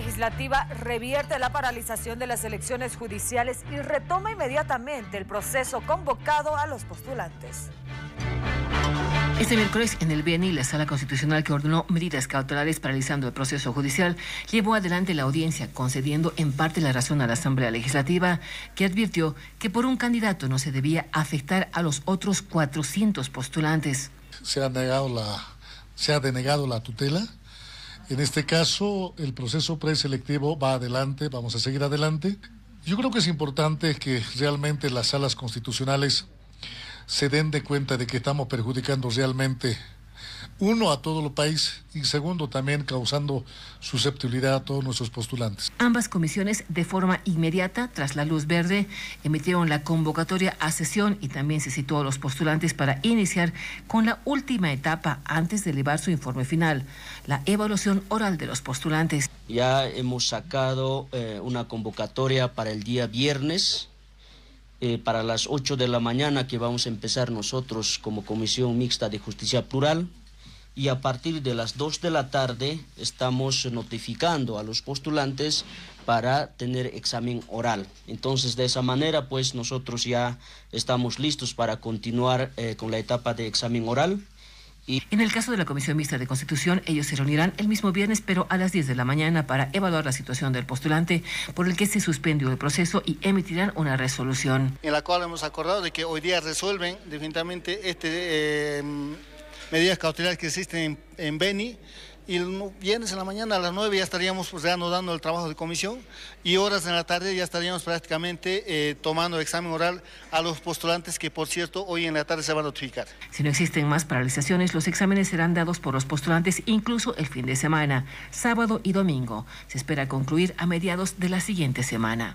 legislativa revierte la paralización de las elecciones judiciales y retoma inmediatamente el proceso convocado a los postulantes. Este miércoles, en el BNI, la Sala Constitucional que ordenó medidas cautelares paralizando el proceso judicial, llevó adelante la audiencia, concediendo en parte la razón a la Asamblea Legislativa, que advirtió que por un candidato no se debía afectar a los otros 400 postulantes. Se ha, la, se ha denegado la tutela en este caso, el proceso preselectivo va adelante, vamos a seguir adelante. Yo creo que es importante que realmente las salas constitucionales se den de cuenta de que estamos perjudicando realmente uno, a todo el país y segundo, también causando susceptibilidad a todos nuestros postulantes. Ambas comisiones, de forma inmediata, tras la luz verde, emitieron la convocatoria a sesión y también se citó a los postulantes para iniciar con la última etapa antes de elevar su informe final, la evaluación oral de los postulantes. Ya hemos sacado eh, una convocatoria para el día viernes. Eh, para las 8 de la mañana que vamos a empezar nosotros como Comisión Mixta de Justicia Plural, y a partir de las 2 de la tarde estamos notificando a los postulantes para tener examen oral. Entonces, de esa manera, pues nosotros ya estamos listos para continuar eh, con la etapa de examen oral. Y... En el caso de la Comisión Mixta de Constitución, ellos se reunirán el mismo viernes, pero a las 10 de la mañana, para evaluar la situación del postulante, por el que se suspendió el proceso y emitirán una resolución. En la cual hemos acordado de que hoy día resuelven definitivamente este... Eh, medidas cautelares que existen en, Beni y el viernes en la mañana a las 9 ya estaríamos reanudando pues, el trabajo de comisión y horas en la tarde ya estaríamos prácticamente eh, tomando examen oral a los postulantes que por cierto hoy en la tarde se van a notificar. Si no existen más paralizaciones, los exámenes serán dados por los postulantes incluso el fin de semana, sábado y domingo. Se espera concluir a mediados de la siguiente semana.